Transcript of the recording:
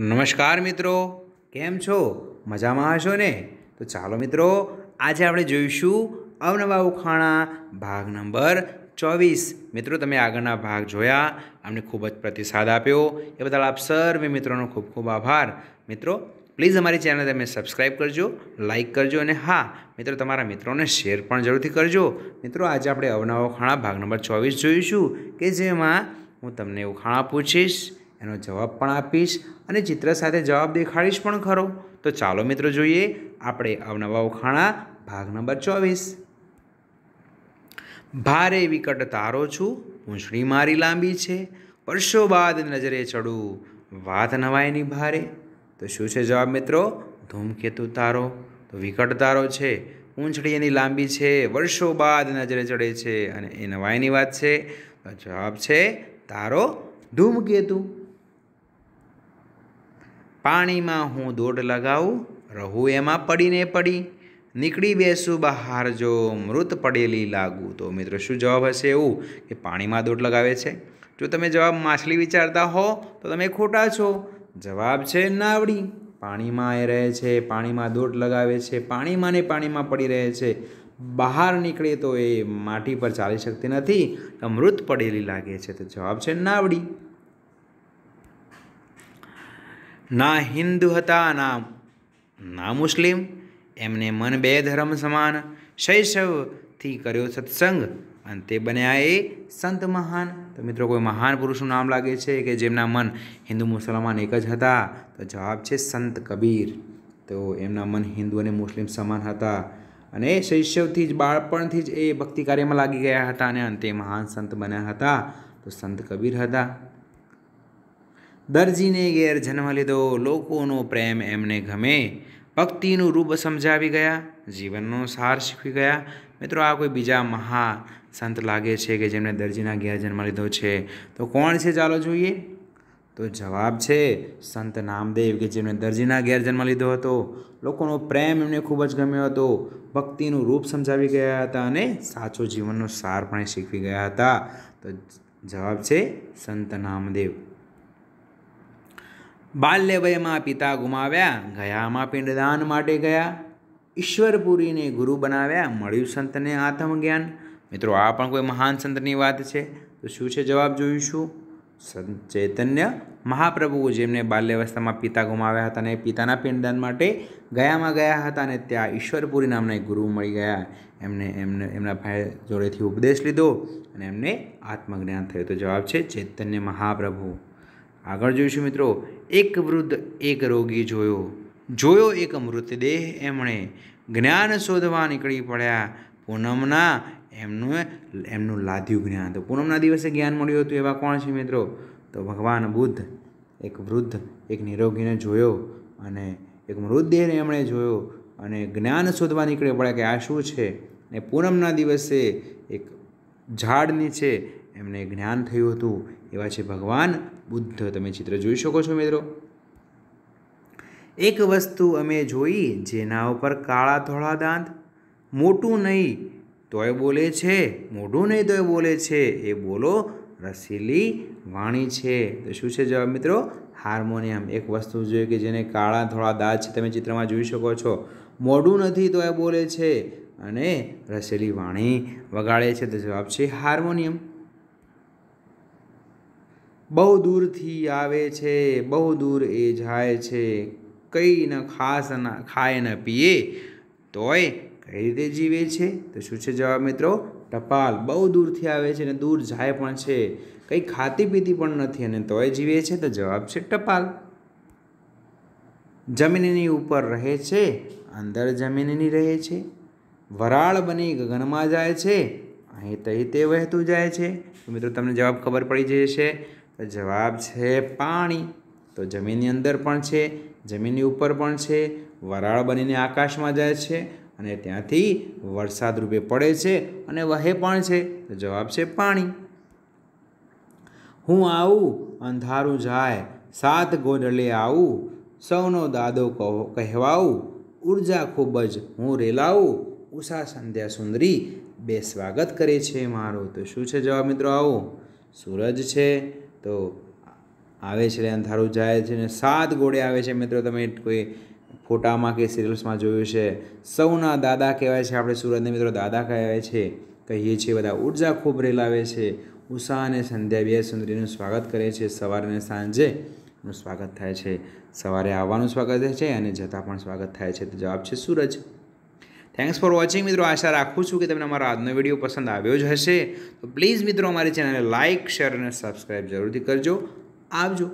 નમસ્કાર મિત્રો કેમ છો મજામાં હશો ને તો ચાલો મિત્રો આજે આપણે જોઈશું અવનવા ઉખાણા ભાગ નંબર ચોવીસ મિત્રો તમે આગળના ભાગ જોયા અમને ખૂબ જ પ્રતિસાદ આપ્યો એ બદલ આપ સર્વે મિત્રોનો ખૂબ ખૂબ આભાર મિત્રો પ્લીઝ અમારી ચેનલ તમે સબસ્ક્રાઇબ કરજો લાઇક કરજો અને હા મિત્રો તમારા મિત્રોને શેર પણ જરૂરથી કરજો મિત્રો આજે આપણે અવનવા ઉખાણા ભાગ નંબર ચોવીસ જોઈશું કે જેમાં હું તમને ઉખાણા પૂછીશ એનો જવાબ પણ આપીશ અને ચિત્ર સાથે જવાબ દેખાડીશ પણ ખરો તો ચાલો મિત્રો જોઈએ આપણે અવનવા ઉખાણા ભાગ નંબર ચોવીસ ભારે વિકટ તારો છું પૂંછડી મારી લાંબી છે વર્ષો બાદ નજરે ચડું વાત નવાયની ભારે તો શું છે જવાબ મિત્રો ધૂમકેતુ તારો તો વિકટ તારો છે ઊંછડી એની લાંબી છે વર્ષો બાદ નજરે ચડે છે અને એ નવાઈની વાત છે તો જવાબ છે તારો ધૂમકેતુ પાણીમાં હું દોડ લગાવું રહું એમાં પડીને પડી નીકળી બેસું બહાર જો મૃત પડેલી લાગુ તો મિત્રો શું જવાબ હશે એવું કે પાણીમાં દોડ લગાવે છે જો તમે જવાબ માછલી વિચારતા હો તો તમે ખોટા છો જવાબ છે નાવડી પાણીમાં એ રહે છે પાણીમાં દોટ લગાવે છે પાણીમાં ને પાણીમાં પડી રહે છે બહાર નીકળે તો એ માટી પર ચાલી શકતી નથી તો મૃત પડેલી લાગે છે તો જવાબ છે નાવડી ના હિન્દુ હતા ના ના મુસ્લિમ એમને મન બે ધર્મ સમાન શૈશવથી કર્યો સત્સંગ અને તે બન્યા એ સંત મહાન તો મિત્રો કોઈ મહાન પુરુષનું નામ લાગે છે કે જેમના મન હિન્દુ મુસલમાન એક જ હતા તો જવાબ છે સંત કબીર તો એમના મન હિન્દુ અને મુસ્લિમ સમાન હતા અને શૈશવથી જ બાળપણથી જ એ ભક્તિ કાર્યમાં લાગી ગયા હતા અને અંતે મહાન સંત બન્યા હતા તો સંત કબીર હતા દરજીને ઘેર જન્મ લીધો લોકોનો પ્રેમ એમને ગમે ભક્તિનું રૂપ સમજાવી ગયા જીવનનો સાર શીખવી ગયા મિત્રો આ કોઈ બીજા મહા સંત લાગે છે કે જેમણે દરજીના ઘેર જન્મ લીધો છે તો કોણ છે ચાલો જોઈએ તો જવાબ છે સંત નામદેવ કે જેમણે દરજીના ઘેર જન્મ લીધો હતો લોકોનો પ્રેમ એમને ખૂબ જ ગમ્યો હતો ભક્તિનું રૂપ સમજાવી ગયા હતા અને સાચો જીવનનો સાર પણ શીખવી ગયા હતા તો જવાબ છે સંત નામદેવ બાલ્યવયમાં પિતા ગુમાવ્યા ગયામાં પિંડદાન માટે ગયા ઈશ્વરપુરીને ગુરુ બનાવ્યા મળ્યું સંતને આત્મજ્ઞાન મિત્રો આ પણ કોઈ મહાન સંતની વાત છે તો શું છે જવાબ જોઈશું સંત ચૈતન્ય મહાપ્રભુ જેમને બાલ્યવસ્થામાં પિતા ગુમાવ્યા હતા અને પિતાના પિંડદાન માટે ગયામાં ગયા હતા અને ત્યાં ઈશ્વરપુરી નામના ગુરુ મળી ગયા એમને એમને એમના ભાઈ જોડેથી ઉપદેશ લીધો અને એમને આત્મજ્ઞાન થયું તો જવાબ છે ચૈતન્ય મહાપ્રભુ આગળ જોઈશું મિત્રો એક વૃદ્ધ એક રોગી જોયો જોયો એક મૃતદેહ એમણે જ્ઞાન શોધવા નીકળી પડ્યા પૂનમના એમનું એમનું લાદ્યું જ્ઞાન તો પૂનમના દિવસે જ્ઞાન મળ્યું હતું એવા કોણ છે મિત્રો તો ભગવાન બુદ્ધ એક વૃદ્ધ એક નિરોગીને જોયો અને એક મૃતદેહને એમણે જોયો અને જ્ઞાન શોધવા નીકળી પડ્યા કે આ શું છે ને પૂનમના દિવસે એક ઝાડ નીચે એમને જ્ઞાન થયું હતું એવા છે ભગવાન બુદ્ધ તમે ચિત્ર જોઈ શકો છો મિત્રો એક વસ્તુ અમે જોઈ જેના ઉપર કાળા ધોળા દાંત મોટું નહીં તોય બોલે છે મોઢું નહીં તોય બોલે છે એ બોલો રસીલી વાણી છે તો શું છે જવાબ મિત્રો હાર્મોનિયમ એક વસ્તુ જોઈએ કે જેને કાળા ધોળા દાંત છે તમે ચિત્રમાં જોઈ શકો છો મોઢું નથી તો એ બોલે છે અને રસેલી વાણી વગાડે છે તો જવાબ છે હાર્મોનિયમ બહુ દૂરથી આવે છે બહુ દૂર એ જાય છે કંઈ ન ખાસ ના ખાય ન પીએ તોય કઈ રીતે જીવે છે તો શું છે જવાબ મિત્રો ટપાલ બહુ દૂરથી આવે છે અને દૂર જાય પણ છે કંઈ ખાતી પીતી પણ નથી અને તોય જીવે છે તો જવાબ છે ટપાલ જમીનની ઉપર રહે છે અંદર જમીનની રહે છે વરાળ બની ગગનમાં જાય છે અહીં તહી તે વહેતું જાય છે મિત્રો તમને જવાબ ખબર પડી જશે તો જવાબ છે પાણી તો જમીનની અંદર પણ છે જમીનની ઉપર પણ છે વરાળ બનીને આકાશમાં જાય છે અને ત્યાંથી વરસાદ રૂપે પડે છે અને વહે પણ છે તો જવાબ છે પાણી હું આવું અંધારું જાય સાત ગોડલે આવું સૌનો દાદો કહો કહેવાવું ઉર્જા ખૂબ જ હું રેલાવું ઉષા સંધ્યા સુંદરી બે સ્વાગત કરે છે મારું તો શું છે જવાબ મિત્રો આવો સૂરજ છે તો આવે છે અંધારું જાય છે ને સાત ગોળે આવે છે મિત્રો તમે કોઈ ફોટામાં કે સિરિયલ્સમાં જોયું છે સૌના દાદા કહેવાય છે આપણે સુરતને મિત્રો દાદા કહેવાય છે કહીએ છીએ બધા ઉર્જા ખૂબ રેલાવે છે ઉષા અને સંધ્યા બે સુંદરીનું સ્વાગત કરે છે સવારે અને સાંજે નું સ્વાગત થાય છે સવારે આવવાનું સ્વાગત થાય છે અને જતાં પણ સ્વાગત થાય છે તો જવાબ છે સૂરજ થેન્ક્સ ફોર વોચિંગ મિત્રો આશા રાખું છું કે તમને અમારો આજનો વિડીયો પસંદ આવ્યો જ હશે તો પ્લીઝ મિત્રો અમારી ચેનલને લાઇક શેર અને સબસ્ક્રાઈબ જરૂરથી કરજો આવજો